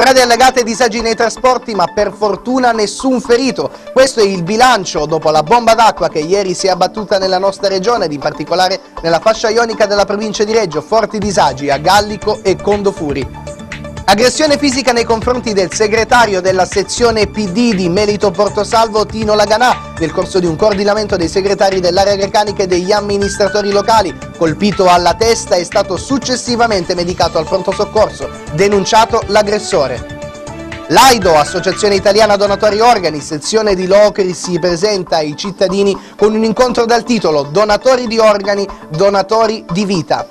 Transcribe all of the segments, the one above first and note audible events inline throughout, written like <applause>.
Strade allagate e disagi nei trasporti, ma per fortuna nessun ferito. Questo è il bilancio dopo la bomba d'acqua che ieri si è abbattuta nella nostra regione, ed in particolare nella fascia ionica della provincia di Reggio. Forti disagi a Gallico e Condofuri. Aggressione fisica nei confronti del segretario della sezione PD di Melito Portosalvo Tino Laganà nel corso di un coordinamento dei segretari dell'area grecanica e degli amministratori locali. Colpito alla testa è stato successivamente medicato al pronto soccorso, denunciato l'aggressore. L'AIDO, Associazione Italiana Donatori Organi, sezione di Locri, si presenta ai cittadini con un incontro dal titolo Donatori di organi, donatori di vita.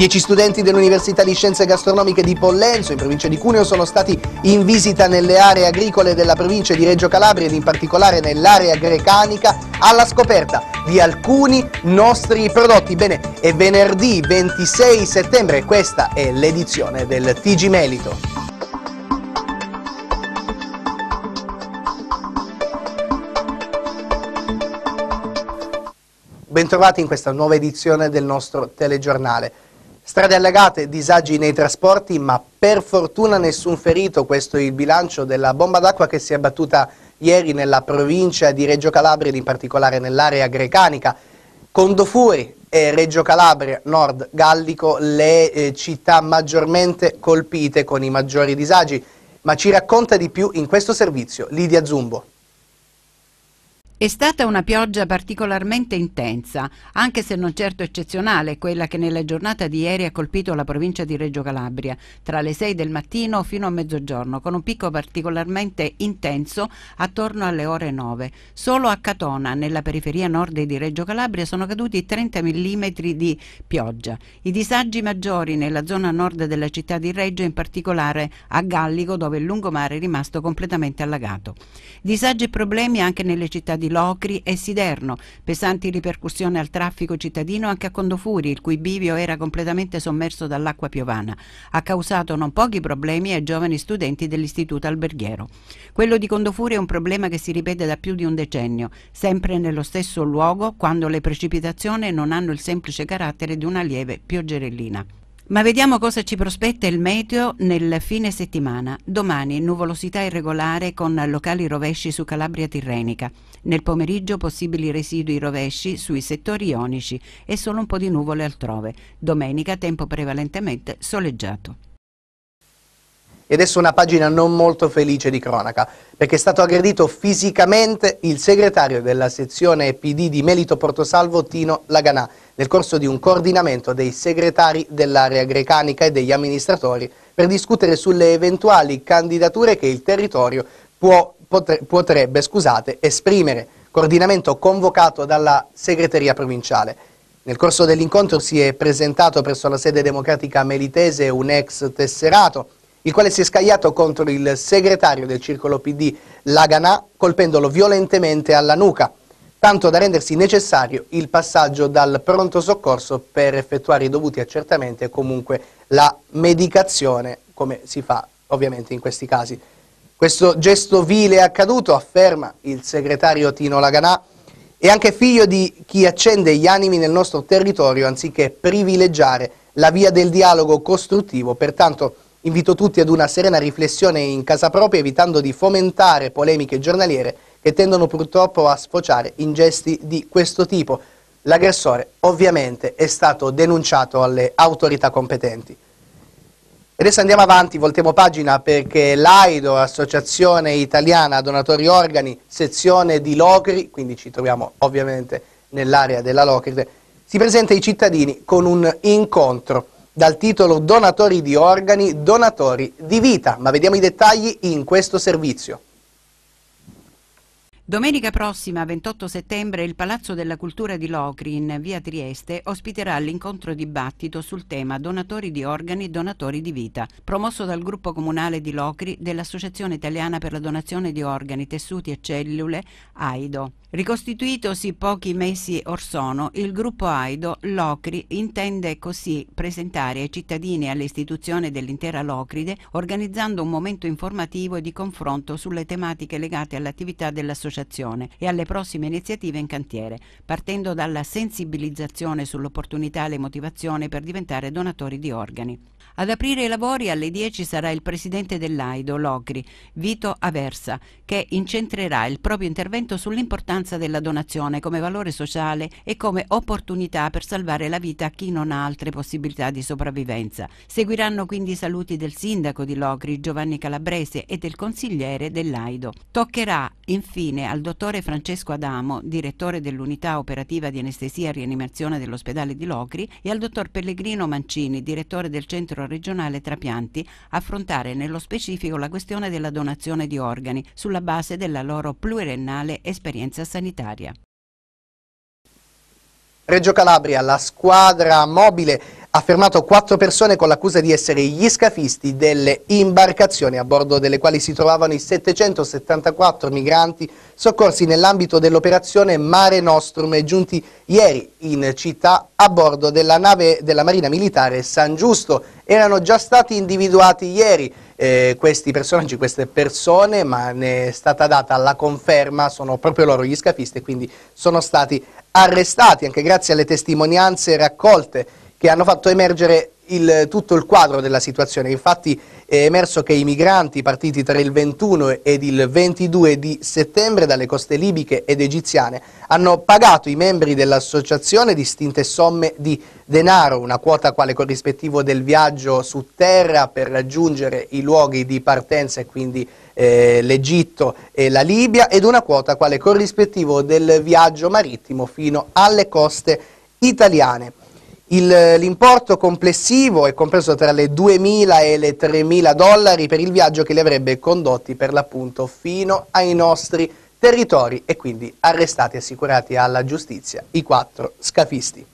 Dieci studenti dell'Università di Scienze Gastronomiche di Pollenzo, in provincia di Cuneo, sono stati in visita nelle aree agricole della provincia di Reggio Calabria ed in particolare nell'area grecanica alla scoperta di alcuni nostri prodotti. Bene, è venerdì 26 settembre e questa è l'edizione del TG Melito. Bentrovati in questa nuova edizione del nostro telegiornale. Strade allagate, disagi nei trasporti, ma per fortuna nessun ferito. Questo è il bilancio della bomba d'acqua che si è abbattuta ieri nella provincia di Reggio Calabria, ed in particolare nell'area grecanica. Condofuri e Reggio Calabria, Nord Gallico, le eh, città maggiormente colpite con i maggiori disagi. Ma ci racconta di più in questo servizio Lidia Zumbo. È stata una pioggia particolarmente intensa, anche se non certo eccezionale, quella che nella giornata di ieri ha colpito la provincia di Reggio Calabria, tra le 6 del mattino fino a mezzogiorno, con un picco particolarmente intenso attorno alle ore 9. Solo a Catona, nella periferia nord di Reggio Calabria, sono caduti 30 mm di pioggia. I disagi maggiori nella zona nord della città di Reggio, in particolare a Gallico, dove il lungomare è rimasto completamente allagato. Disagi e problemi anche nelle città di Locri e Siderno, pesanti ripercussioni al traffico cittadino anche a Condofuri, il cui bivio era completamente sommerso dall'acqua piovana. Ha causato non pochi problemi ai giovani studenti dell'istituto alberghiero. Quello di Condofuri è un problema che si ripete da più di un decennio, sempre nello stesso luogo quando le precipitazioni non hanno il semplice carattere di una lieve pioggerellina. Ma vediamo cosa ci prospetta il meteo nel fine settimana. Domani nuvolosità irregolare con locali rovesci su Calabria Tirrenica. Nel pomeriggio possibili residui rovesci sui settori ionici e solo un po' di nuvole altrove. Domenica tempo prevalentemente soleggiato. E adesso una pagina non molto felice di cronaca, perché è stato aggredito fisicamente il segretario della sezione PD di Melito Portosalvo Tino Laganà nel corso di un coordinamento dei segretari dell'area grecanica e degli amministratori per discutere sulle eventuali candidature che il territorio può, potre, potrebbe scusate, esprimere, coordinamento convocato dalla segreteria provinciale. Nel corso dell'incontro si è presentato presso la sede democratica melitese un ex tesserato, il quale si è scagliato contro il segretario del circolo PD Laganà, colpendolo violentemente alla nuca tanto da rendersi necessario il passaggio dal pronto soccorso per effettuare i dovuti accertamenti e comunque la medicazione, come si fa ovviamente in questi casi. Questo gesto vile è accaduto, afferma il segretario Tino Laganà, è anche figlio di chi accende gli animi nel nostro territorio anziché privilegiare la via del dialogo costruttivo, pertanto invito tutti ad una serena riflessione in casa propria evitando di fomentare polemiche giornaliere che tendono purtroppo a sfociare in gesti di questo tipo. L'aggressore ovviamente è stato denunciato alle autorità competenti. Adesso andiamo avanti, voltiamo pagina perché l'AIDO, Associazione Italiana Donatori Organi, sezione di Locri, quindi ci troviamo ovviamente nell'area della Locri, si presenta ai cittadini con un incontro dal titolo Donatori di organi, donatori di vita, ma vediamo i dettagli in questo servizio. Domenica prossima, 28 settembre, il Palazzo della Cultura di Locri, in via Trieste, ospiterà l'incontro dibattito sul tema Donatori di organi, donatori di vita, promosso dal gruppo comunale di Locri dell'Associazione Italiana per la Donazione di Organi, Tessuti e Cellule, AIDO. Ricostituitosi pochi mesi or sono, il gruppo AIDO Locri intende così presentare ai cittadini e alle istituzioni dell'intera Locride, organizzando un momento informativo e di confronto sulle tematiche legate all'attività dell'associazione associazione e alle prossime iniziative in cantiere, partendo dalla sensibilizzazione sull'opportunità e le motivazioni per diventare donatori di organi. Ad aprire i lavori alle 10 sarà il presidente dell'AIDO, Logri, Vito Aversa, che incentrerà il proprio intervento sull'importanza della donazione come valore sociale e come opportunità per salvare la vita a chi non ha altre possibilità di sopravvivenza. Seguiranno quindi i saluti del sindaco di Logri, Giovanni Calabrese, e del consigliere dell'AIDO. Toccherà infine al dottore Francesco Adamo, direttore dell'unità operativa di anestesia e rianimazione dell'ospedale di Locri, e al dottor Pellegrino Mancini, direttore del centro regionale trapianti, affrontare nello specifico la questione della donazione di organi sulla base della loro pluriennale esperienza sanitaria. Reggio Calabria, la squadra mobile ha fermato quattro persone con l'accusa di essere gli scafisti delle imbarcazioni a bordo delle quali si trovavano i 774 migranti soccorsi nell'ambito dell'operazione Mare Nostrum e giunti ieri in città a bordo della nave della Marina Militare San Giusto. Erano già stati individuati ieri eh, questi personaggi, queste persone, ma ne è stata data la conferma, sono proprio loro gli scafisti e quindi sono stati arrestati anche grazie alle testimonianze raccolte che hanno fatto emergere il, tutto il quadro della situazione. Infatti è emerso che i migranti partiti tra il 21 ed il 22 di settembre dalle coste libiche ed egiziane hanno pagato i membri dell'associazione distinte somme di denaro, una quota quale corrispettivo del viaggio su terra per raggiungere i luoghi di partenza e quindi eh, l'Egitto e la Libia ed una quota quale corrispettivo del viaggio marittimo fino alle coste italiane. Eh, l'importo complessivo è compreso tra le 2.000 e le 3.000 dollari per il viaggio che li avrebbe condotti per l'appunto fino ai nostri territori e quindi arrestati e assicurati alla giustizia i quattro scafisti.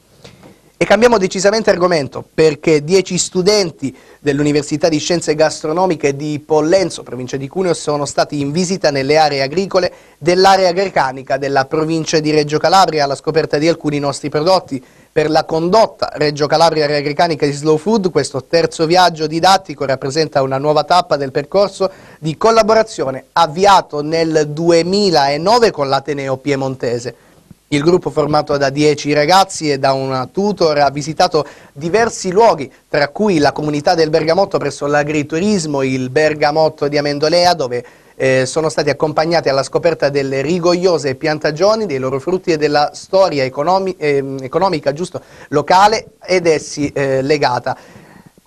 E cambiamo decisamente argomento perché dieci studenti dell'Università di Scienze Gastronomiche di Pollenzo, provincia di Cuneo, sono stati in visita nelle aree agricole dell'area grecanica della provincia di Reggio Calabria alla scoperta di alcuni nostri prodotti. Per la condotta Reggio Calabria Area Grecanica di Slow Food, questo terzo viaggio didattico rappresenta una nuova tappa del percorso di collaborazione avviato nel 2009 con l'Ateneo Piemontese. Il gruppo formato da 10 ragazzi e da una tutor ha visitato diversi luoghi, tra cui la comunità del Bergamotto presso l'agriturismo, il Bergamotto di Amendolea, dove eh, sono stati accompagnati alla scoperta delle rigogliose piantagioni, dei loro frutti e della storia economi eh, economica giusto, locale ed essi eh, legata.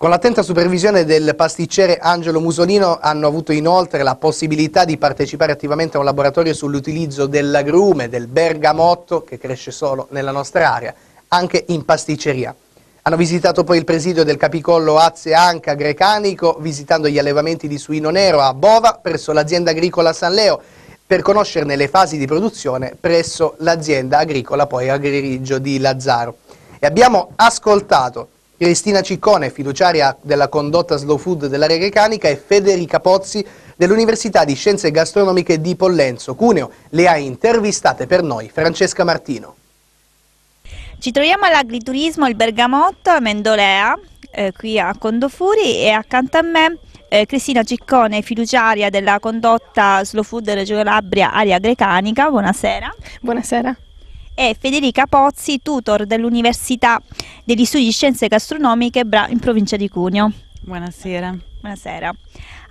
Con l'attenta supervisione del pasticcere Angelo Musolino hanno avuto inoltre la possibilità di partecipare attivamente a un laboratorio sull'utilizzo dell'agrume, del bergamotto, che cresce solo nella nostra area, anche in pasticceria. Hanno visitato poi il presidio del capicollo Azze Anca Grecanico, visitando gli allevamenti di suino nero a Bova presso l'azienda agricola San Leo, per conoscerne le fasi di produzione presso l'azienda agricola poi Agrigio di Lazzaro. E abbiamo ascoltato Cristina Ciccone, fiduciaria della condotta Slow Food dell'area grecanica e Federica Pozzi dell'Università di Scienze Gastronomiche di Pollenzo, Cuneo. Le ha intervistate per noi Francesca Martino. Ci troviamo all'agriturismo Il Bergamotto a Mendolea, eh, qui a Condofuri e accanto a me eh, Cristina Ciccone, fiduciaria della condotta Slow Food Reggio Calabria, area grecanica. Buonasera. Buonasera e Federica Pozzi, tutor dell'Università degli Studi di Scienze Gastronomiche in provincia di Cuneo. Buonasera. Buonasera.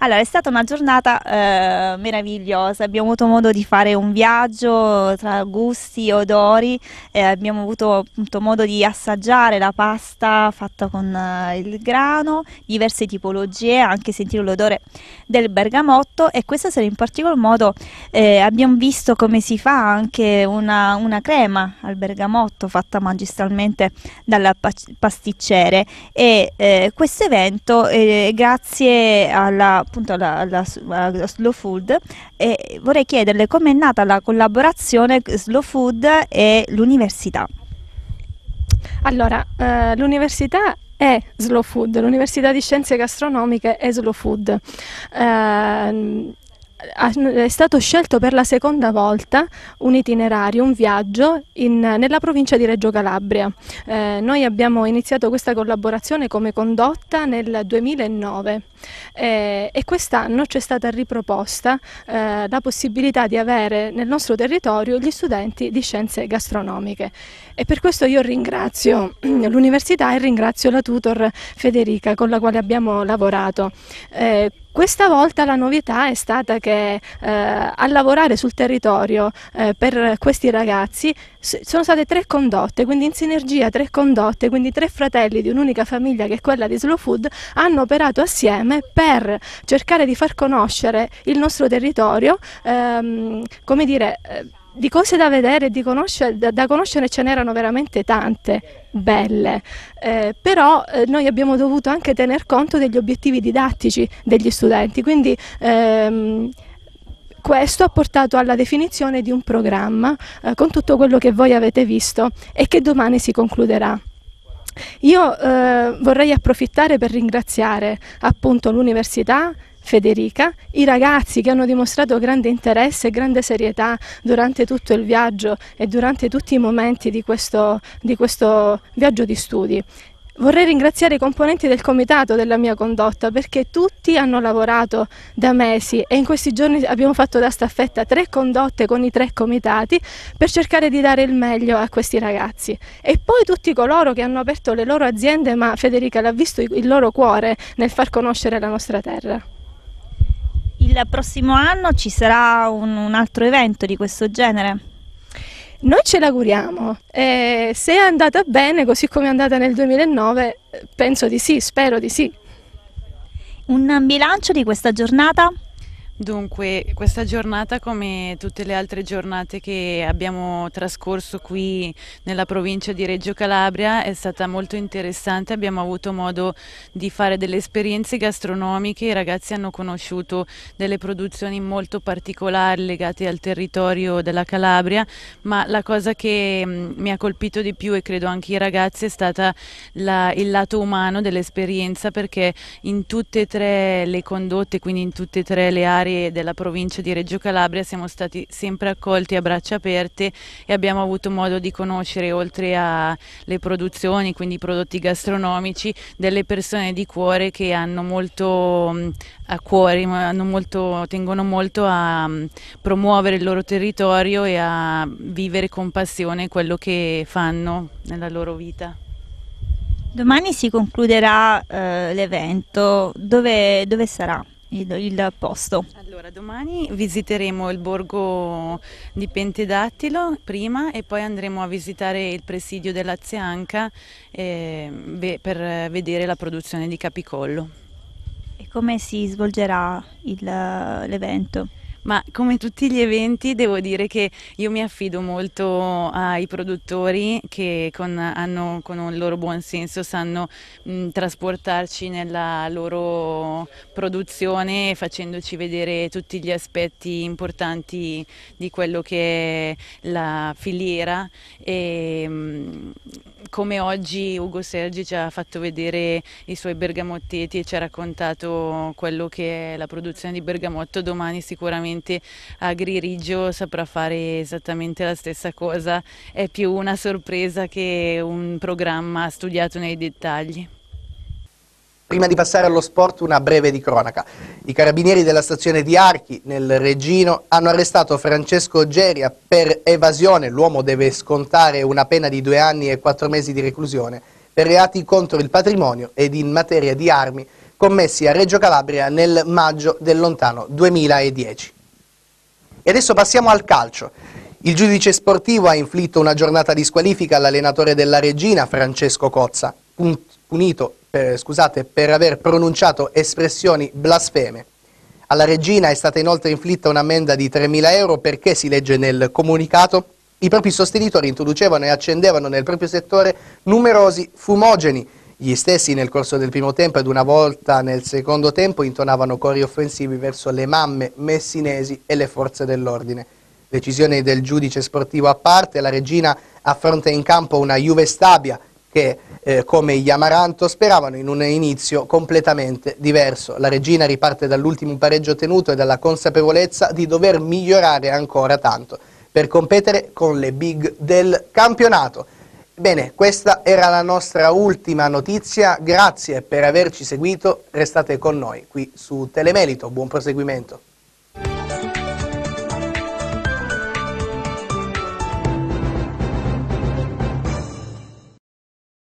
Allora, è stata una giornata eh, meravigliosa, abbiamo avuto modo di fare un viaggio tra gusti, e odori, eh, abbiamo avuto appunto, modo di assaggiare la pasta fatta con eh, il grano, diverse tipologie, anche sentire l'odore del bergamotto e questa sera in particolar modo eh, abbiamo visto come si fa anche una, una crema al bergamotto fatta magistralmente dal pasticcere e eh, questo evento eh, grazie alla appunto alla, alla, alla Slow Food e vorrei chiederle com'è nata la collaborazione Slow Food e l'università. Allora, eh, l'università è Slow Food, l'Università di Scienze Gastronomiche è Slow Food. Eh, è stato scelto per la seconda volta un itinerario, un viaggio in, nella provincia di Reggio Calabria. Eh, noi abbiamo iniziato questa collaborazione come condotta nel 2009 eh, e quest'anno c'è stata riproposta eh, la possibilità di avere nel nostro territorio gli studenti di scienze gastronomiche e per questo io ringrazio <clears throat> l'università e ringrazio la tutor Federica con la quale abbiamo lavorato. Eh, questa volta la novità è stata che eh, a lavorare sul territorio eh, per questi ragazzi sono state tre condotte, quindi in sinergia tre condotte, quindi tre fratelli di un'unica famiglia che è quella di Slow Food hanno operato assieme per cercare di far conoscere il nostro territorio, ehm, come dire... Eh, di cose da vedere, di conoscere, da, da, conoscere ce n'erano veramente tante belle, eh, però eh, noi abbiamo dovuto anche tener conto degli obiettivi didattici degli studenti, quindi ehm, questo ha portato alla definizione di un programma eh, con tutto quello che voi avete visto e che domani si concluderà. Io eh, vorrei approfittare per ringraziare appunto l'università, Federica, i ragazzi che hanno dimostrato grande interesse e grande serietà durante tutto il viaggio e durante tutti i momenti di questo, di questo viaggio di studi. Vorrei ringraziare i componenti del comitato della mia condotta perché tutti hanno lavorato da mesi e in questi giorni abbiamo fatto da staffetta tre condotte con i tre comitati per cercare di dare il meglio a questi ragazzi. E poi tutti coloro che hanno aperto le loro aziende, ma Federica l'ha visto il loro cuore nel far conoscere la nostra terra il prossimo anno ci sarà un, un altro evento di questo genere? Noi ce l'auguriamo. Eh, se è andata bene, così come è andata nel 2009, penso di sì, spero di sì. Un bilancio di questa giornata? Dunque, questa giornata, come tutte le altre giornate che abbiamo trascorso qui nella provincia di Reggio Calabria, è stata molto interessante. Abbiamo avuto modo di fare delle esperienze gastronomiche. I ragazzi hanno conosciuto delle produzioni molto particolari legate al territorio della Calabria. Ma la cosa che mm, mi ha colpito di più, e credo anche i ragazzi, è stata la, il lato umano dell'esperienza, perché in tutte e tre le condotte, quindi in tutte e tre le aree, volontari della provincia di Reggio Calabria siamo stati sempre accolti a braccia aperte e abbiamo avuto modo di conoscere oltre alle produzioni, quindi i prodotti gastronomici, delle persone di cuore che hanno molto mm, a cuore, hanno molto, tengono molto a mm, promuovere il loro territorio e a vivere con passione quello che fanno nella loro vita. Domani si concluderà eh, l'evento, dove, dove sarà? il, il, posto. Allora, domani visiteremo il borgo di Pentedattilo prima e poi andremo a visitare il presidio della Zianca eh, per vedere la produzione di capicollo. E come si svolgerà l'evento? Ma come tutti gli eventi devo dire che io mi affido molto ai produttori che con, hanno, con un loro buon senso sanno mh, mm, trasportarci nella loro produzione facendoci vedere tutti gli aspetti importanti di quello che è la filiera e mh, mm, come oggi Ugo Sergi ci ha fatto vedere i suoi bergamottetti e ci ha raccontato quello che è la produzione di bergamotto, domani sicuramente sicuramente a Gririgio saprà fare esattamente la stessa cosa, è più una sorpresa che un programma studiato nei dettagli. Prima di passare allo sport una breve di cronaca. I carabinieri della stazione di Archi, nel Regino, hanno arrestato Francesco Geria per evasione. L'uomo deve scontare una pena di due anni e quattro mesi di reclusione per reati contro il patrimonio ed in materia di armi commessi a Reggio Calabria nel maggio del lontano 2010. E adesso passiamo al calcio. Il giudice sportivo ha inflitto una giornata di squalifica all'allenatore della Regina, Francesco Cozza, punito per, eh, scusate, per aver pronunciato espressioni blasfeme. Alla Regina è stata inoltre inflitta un'ammenda di 3.000 euro perché, si legge nel comunicato, i propri sostenitori introducevano e accendevano nel proprio settore numerosi fumogeni, gli stessi nel corso del primo tempo ed una volta nel secondo tempo intonavano cori offensivi verso le mamme messinesi e le forze dell'ordine. Decisione del giudice sportivo a parte, la regina affronta in campo una Juve Stabia che, eh, come gli Amaranto, speravano in un inizio completamente diverso. La regina riparte dall'ultimo pareggio tenuto e dalla consapevolezza di dover migliorare ancora tanto per competere con le big del campionato. Bene, questa era la nostra ultima notizia, grazie per averci seguito, restate con noi qui su Telemelito, buon proseguimento.